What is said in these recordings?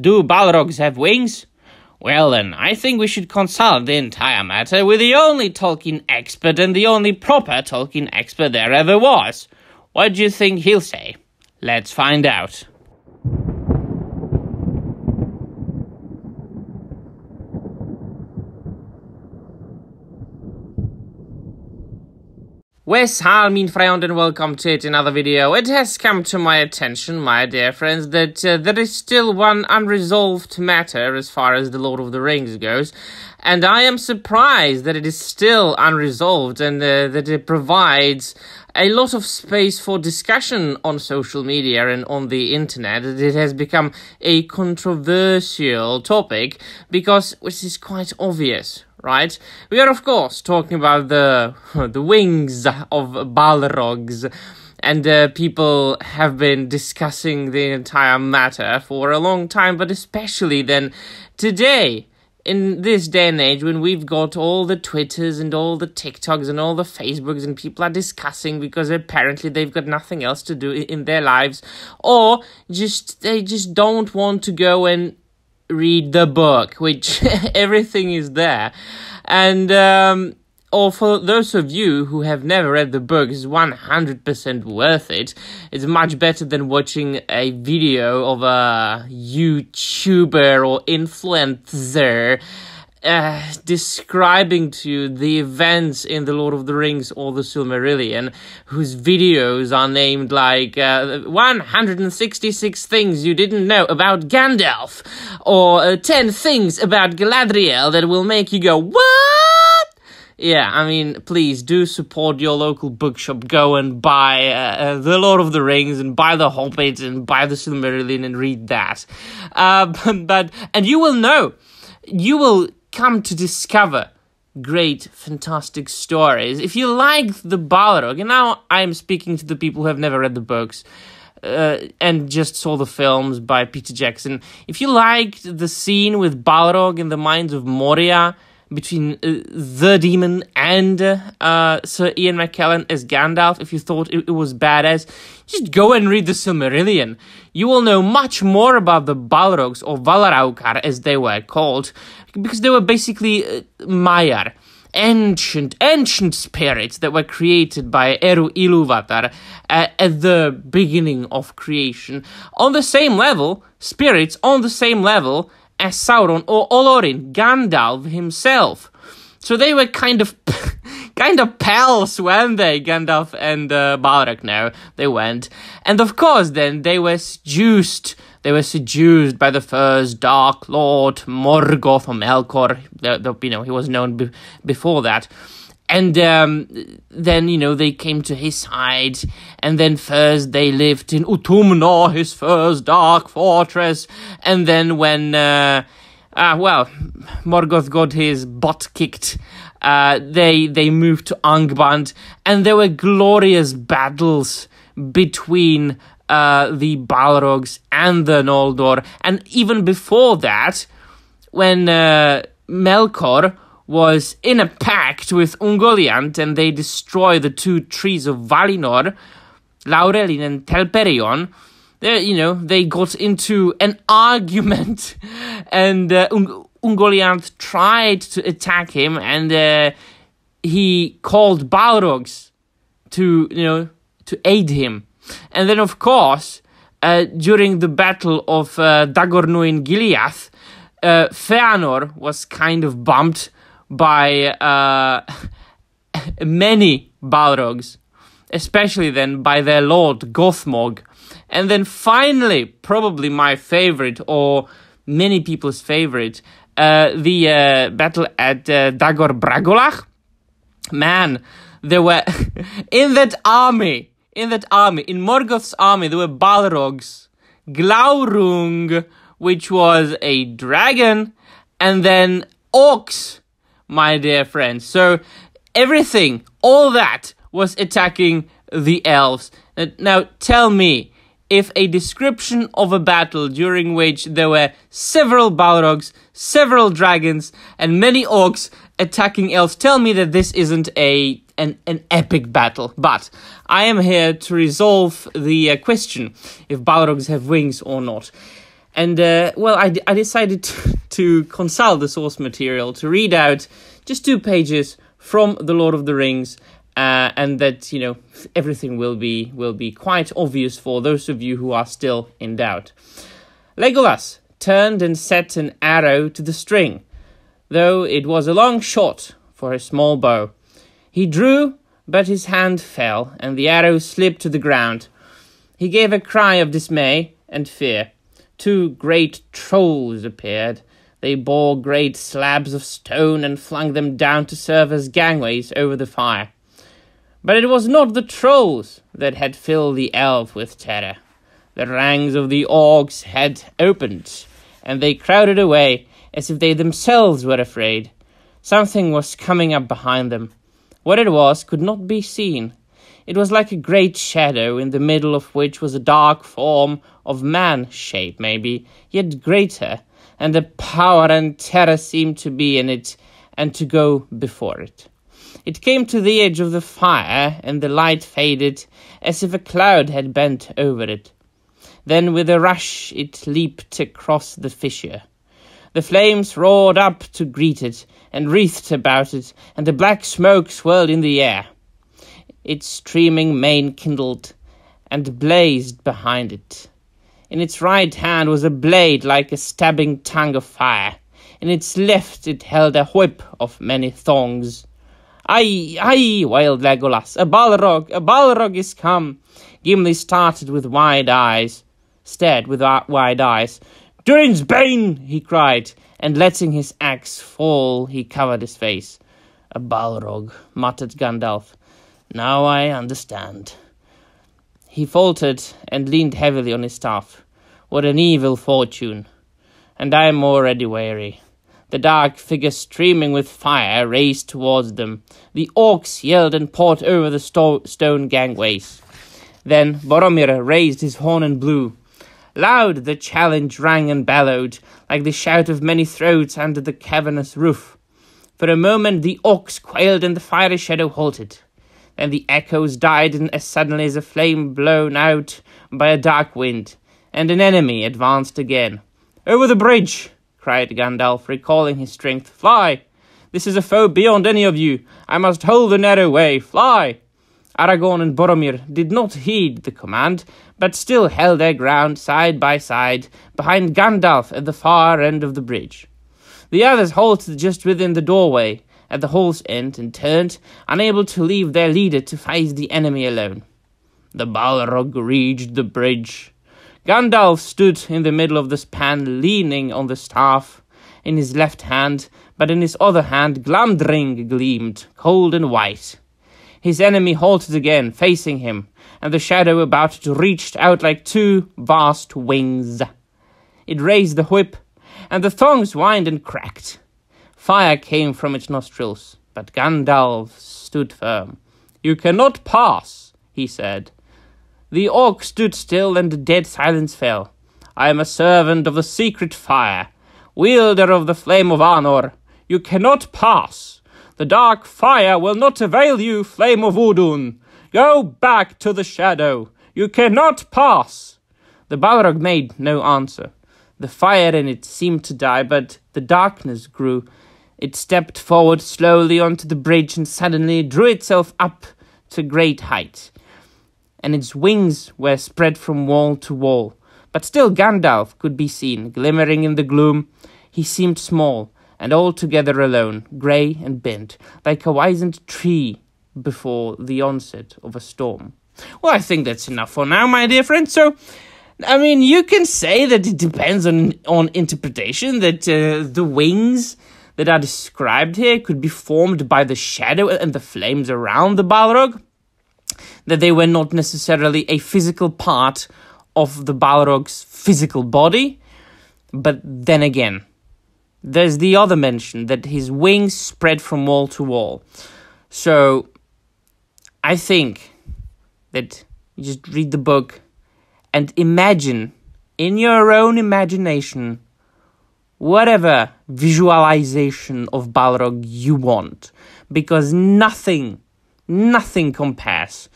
Do Balrogs have wings? Well then, I think we should consult the entire matter with the only Tolkien expert and the only proper Tolkien expert there ever was. What do you think he'll say? Let's find out. Wes mein Freund and welcome to it, another video. It has come to my attention, my dear friends, that uh, there is still one unresolved matter as far as the Lord of the Rings goes, and I am surprised that it is still unresolved and uh, that it provides a lot of space for discussion on social media and on the internet. It has become a controversial topic because, which is quite obvious, right? We are, of course, talking about the, the wings of Balrogs, and uh, people have been discussing the entire matter for a long time, but especially then today in this day and age when we've got all the Twitters and all the TikToks and all the Facebooks and people are discussing because apparently they've got nothing else to do in their lives or just they just don't want to go and read the book, which everything is there. And um, or for those of you who have never read the book, it's 100% worth it. It's much better than watching a video of a YouTuber or influencer uh, describing to you the events in the Lord of the Rings or the Silmarillion, whose videos are named like uh, 166 Things You Didn't Know About Gandalf, or uh, 10 Things About Galadriel that will make you go, What? Yeah, I mean, please do support your local bookshop. Go and buy uh, uh, The Lord of the Rings and buy The Hobbit and buy The Silmarillion and read that. Uh, but, and you will know. You will come to discover great, fantastic stories. If you like the Balrog, and now I'm speaking to the people who have never read the books uh, and just saw the films by Peter Jackson. If you liked the scene with Balrog in the mines of Moria, between uh, the demon and uh, uh Sir Ian McKellen as Gandalf, if you thought it, it, was badass, just go and read the Silmarillion. You will know much more about the Balrogs, or Valaraukar as they were called, because they were basically uh, Maiar. Ancient, ancient spirits that were created by Eru Iluvatar uh, at the beginning of creation. On the same level, spirits on the same level as Sauron or Olorin, Gandalf himself. So they were kind of kind of pals, weren't they? Gandalf and uh, Balrog. Now they went, and of course, then they were seduced. They were seduced by the first Dark Lord Morgoth from Elcor. The, the, you know, he was known be- before that and um, then you know they came to his side and then first they lived in Utumno, his first dark fortress and then when uh, uh, well morgoth got his butt kicked uh, they they moved to angband and there were glorious battles between uh, the balrogs and the noldor and even before that when uh, melkor was in a pact with Ungoliant and they destroy the two trees of Valinor, Laurelin and Telperion. They, you know, they got into an argument and uh, Ungoliant tried to attack him and uh, he called Balrogs to, you know, to aid him. And then, of course, uh, during the battle of uh, Dagornu in Gileath, uh, Feanor was kind of bumped by uh, many Balrogs, especially then by their lord Gothmog. And then finally, probably my favorite, or many people's favorite, uh, the uh, battle at uh, Dagor Bragolach. Man, there were in that army, in that army, in Morgoth's army, there were Balrogs, Glaurung, which was a dragon, and then orcs my dear friends. So everything, all that was attacking the elves. Uh, now tell me, if a description of a battle during which there were several Balrogs, several dragons, and many orcs attacking elves, tell me that this isn't a an, an epic battle. But I am here to resolve the uh, question if Balrogs have wings or not. And uh, well, I, I decided to to consult the source material, to read out just two pages from The Lord of the Rings. Uh, and that you know everything will be will be quite obvious for those of you who are still in doubt. Legolas turned and set an arrow to the string, though it was a long shot for his small bow. He drew, but his hand fell, and the arrow slipped to the ground. He gave a cry of dismay and fear. Two great trolls appeared they bore great slabs of stone and flung them down to serve as gangways over the fire. But it was not the trolls that had filled the elf with terror. The ranks of the orcs had opened, and they crowded away as if they themselves were afraid. Something was coming up behind them. What it was could not be seen. It was like a great shadow, in the middle of which was a dark form of man shape, maybe, yet greater and the power and terror seemed to be in it and to go before it. It came to the edge of the fire, and the light faded as if a cloud had bent over it. Then, with a rush, it leaped across the fissure. The flames roared up to greet it, and wreathed about it, and the black smoke swirled in the air. Its streaming mane kindled, and blazed behind it. In its right hand was a blade like a stabbing tongue of fire. In its left it held a whip of many thongs. Ay, ay, wailed Legolas, a Balrog, a Balrog is come. Gimli started with wide eyes, stared with wide eyes. Durin's bane, he cried, and letting his axe fall, he covered his face. A Balrog, muttered Gandalf. Now I understand. He faltered and leaned heavily on his staff. What an evil fortune! And I am already weary. The dark figure streaming with fire raced towards them. The orcs yelled and poured over the sto- stone gangways. Then Boromir raised his horn and blew. Loud the challenge rang and bellowed, like the shout of many throats under the cavernous roof. For a moment the orcs quailed and the fiery shadow halted. Then the echoes died and as suddenly as a flame blown out by a dark wind and an enemy advanced again. Over the bridge! cried Gandalf, recalling his strength. Fly! This is a foe beyond any of you. I must hold the narrow way. Fly! Aragorn and Boromir did not heed the command, but still held their ground side by side behind Gandalf at the far end of the bridge. The others halted just within the doorway at the hall's end and turned, unable to leave their leader to face the enemy alone. The Balrog reached the bridge. Gandalf stood in the middle of the span, leaning on the staff in his left hand, but in his other hand Glamdring gleamed, cold and white. His enemy halted again, facing him, and the shadow about it reached out like two vast wings. It raised the whip, and the thongs whined and cracked. Fire came from its nostrils, but Gandalf stood firm. You cannot pass, he said. The orc stood still, and a dead silence fell. I am a servant of the secret fire, wielder of the flame of Arnor. You cannot pass. The dark fire will not avail you, flame of Udun. Go back to the shadow. You cannot pass. The Balrog made no answer. The fire in it seemed to die, but the darkness grew. It stepped forward slowly onto the bridge and suddenly drew itself up to great height and its wings were spread from wall to wall. But still Gandalf could be seen, glimmering in the gloom. He seemed small, and altogether alone, grey and bent, like a wizened tree before the onset of a storm. Well, I think that's enough for now, my dear friend. So, I mean, you can say that it depends on on interpretation. That uh, the wings that are described here could be formed by the shadow and the flames around the Balrog that they were not necessarily a physical part of the Balrog's physical body. But then again, there's the other mention that his wings spread from wall to wall. So I think that you just read the book and imagine in your own imagination whatever visualization of Balrog you want because nothing Nothing compares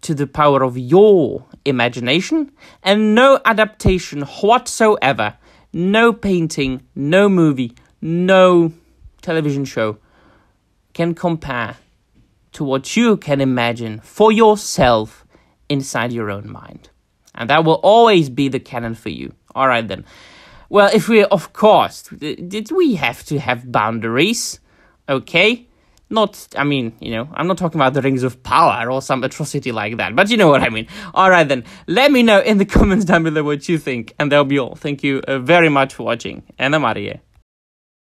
to the power of your imagination, and no adaptation whatsoever, no painting, no movie, no television show can compare to what you can imagine for yourself inside your own mind. And that will always be the canon for you. All right, then. Well, if we, of course, did we have to have boundaries? Okay not, I mean, you know, I'm not talking about the rings of power or some atrocity like that, but you know what I mean. All right, then, let me know in the comments down below what you think, and that'll be all. Thank you uh, very much for watching, anna Maria.